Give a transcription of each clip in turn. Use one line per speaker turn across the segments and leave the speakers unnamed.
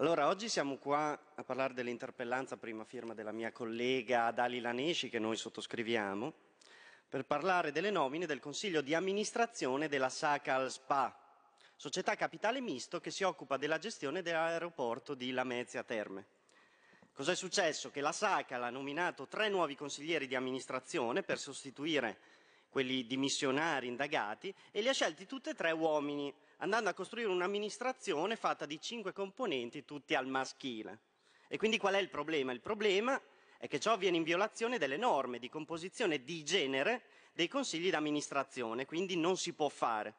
Allora, oggi siamo qua a parlare dell'interpellanza prima firma della mia collega Dali Lanesci, che noi sottoscriviamo, per parlare delle nomine del Consiglio di amministrazione della SACAL SPA, società capitale misto che si occupa della gestione dell'aeroporto di Lamezia Terme. Cos'è successo? Che la SACAL ha nominato tre nuovi consiglieri di amministrazione per sostituire quelli dimissionari, indagati, e li ha scelti tutti e tre uomini, andando a costruire un'amministrazione fatta di cinque componenti, tutti al maschile. E quindi qual è il problema? Il problema è che ciò avviene in violazione delle norme di composizione di genere dei consigli d'amministrazione, quindi non si può fare.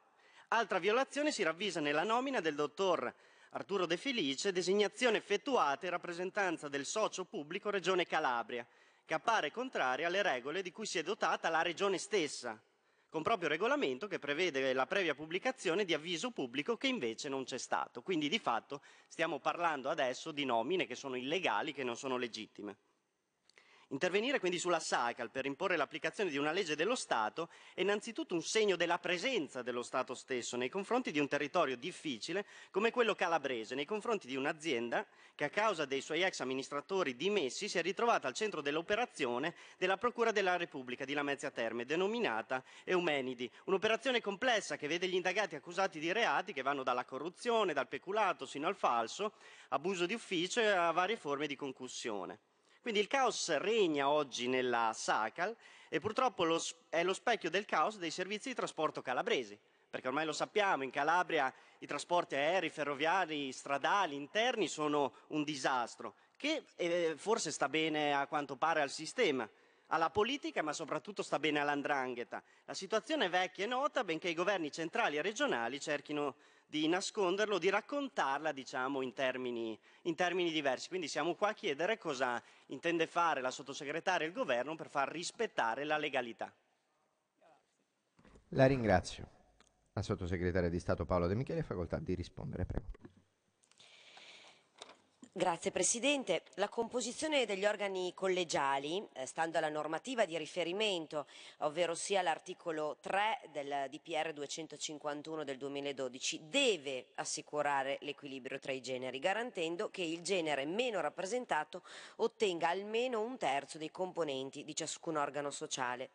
Altra violazione si ravvisa nella nomina del dottor Arturo De Felice, designazione effettuata in rappresentanza del socio pubblico Regione Calabria, che appare contraria alle regole di cui si è dotata la Regione stessa, con proprio regolamento che prevede la previa pubblicazione di avviso pubblico che invece non c'è stato. Quindi di fatto stiamo parlando adesso di nomine che sono illegali, che non sono legittime. Intervenire quindi sulla SACAL per imporre l'applicazione di una legge dello Stato è innanzitutto un segno della presenza dello Stato stesso nei confronti di un territorio difficile come quello calabrese, nei confronti di un'azienda che a causa dei suoi ex amministratori dimessi si è ritrovata al centro dell'operazione della Procura della Repubblica di Lamezia Terme, denominata Eumenidi. Un'operazione complessa che vede gli indagati accusati di reati che vanno dalla corruzione, dal peculato sino al falso, abuso di ufficio e a varie forme di concussione. Quindi il caos regna oggi nella SACAL e purtroppo lo è lo specchio del caos dei servizi di trasporto calabresi, perché ormai lo sappiamo, in Calabria i trasporti aerei, ferroviari, stradali, interni sono un disastro, che eh, forse sta bene a quanto pare al sistema, alla politica, ma soprattutto sta bene all'andrangheta. La situazione è vecchia e nota, benché i governi centrali e regionali cerchino di nasconderlo, di raccontarla, diciamo, in termini, in termini diversi. Quindi siamo qua a chiedere cosa intende fare la sottosegretaria e il governo per far rispettare la legalità. La ringrazio. La sottosegretaria di Stato Paolo De Michele, facoltà di rispondere, prego.
Grazie Presidente. La composizione degli organi collegiali, eh, stando alla normativa di riferimento, ovvero sia l'articolo 3 del DPR 251 del 2012, deve assicurare l'equilibrio tra i generi, garantendo che il genere meno rappresentato ottenga almeno un terzo dei componenti di ciascun organo sociale.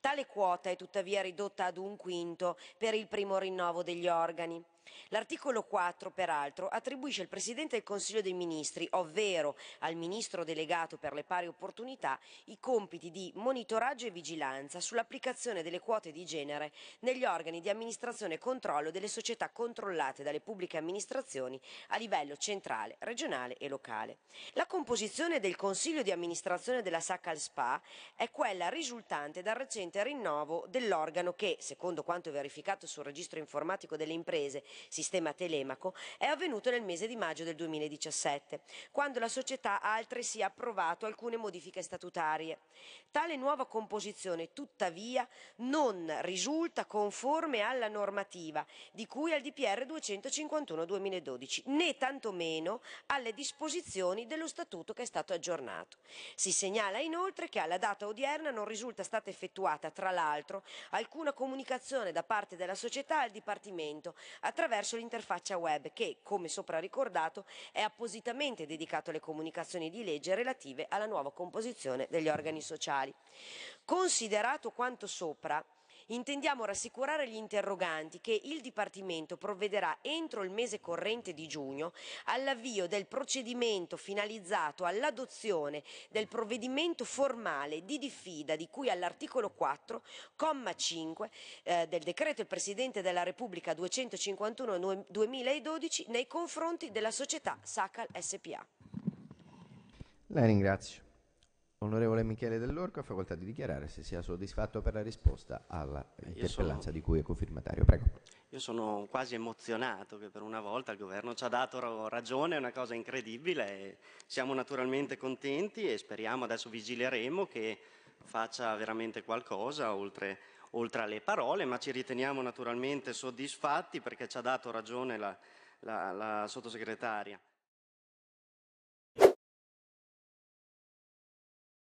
Tale quota è tuttavia ridotta ad un quinto per il primo rinnovo degli organi L'articolo 4, peraltro, attribuisce al Presidente del Consiglio dei Ministri, ovvero al Ministro delegato per le pari opportunità, i compiti di monitoraggio e vigilanza sull'applicazione delle quote di genere negli organi di amministrazione e controllo delle società controllate dalle pubbliche amministrazioni a livello centrale, regionale e locale. La composizione del Consiglio di amministrazione della SACAL SPA è quella risultante dal recente rinnovo dell'organo che, secondo quanto verificato sul registro informatico delle imprese, sistema telemaco, è avvenuto nel mese di maggio del 2017, quando la società ha altresì approvato alcune modifiche statutarie. Tale nuova composizione, tuttavia, non risulta conforme alla normativa di cui al DPR 251-2012, né tantomeno alle disposizioni dello statuto che è stato aggiornato. Si segnala inoltre che alla data odierna non risulta stata effettuata, tra l'altro, alcuna comunicazione da parte della società al Dipartimento attraverso attraverso l'interfaccia web che, come sopra ricordato, è appositamente dedicato alle comunicazioni di legge relative alla nuova composizione degli organi sociali. Considerato quanto sopra, intendiamo rassicurare gli interroganti che il Dipartimento provvederà entro il mese corrente di giugno all'avvio del procedimento finalizzato all'adozione del provvedimento formale di diffida di cui all'articolo 4, comma 5 eh, del decreto del Presidente della Repubblica 251 2012 nei confronti della società Sacal SPA.
La ringrazio. Onorevole Michele Dell'Orco ha facoltà di dichiarare se sia soddisfatto per la risposta alla interpellanza sono, di cui è cofirmatario. Prego. Io sono quasi emozionato che per una volta il governo ci ha dato ragione, è una cosa incredibile, siamo naturalmente contenti e speriamo, adesso vigileremo che faccia veramente qualcosa oltre, oltre alle parole, ma ci riteniamo naturalmente soddisfatti perché ci ha dato ragione la, la, la sottosegretaria.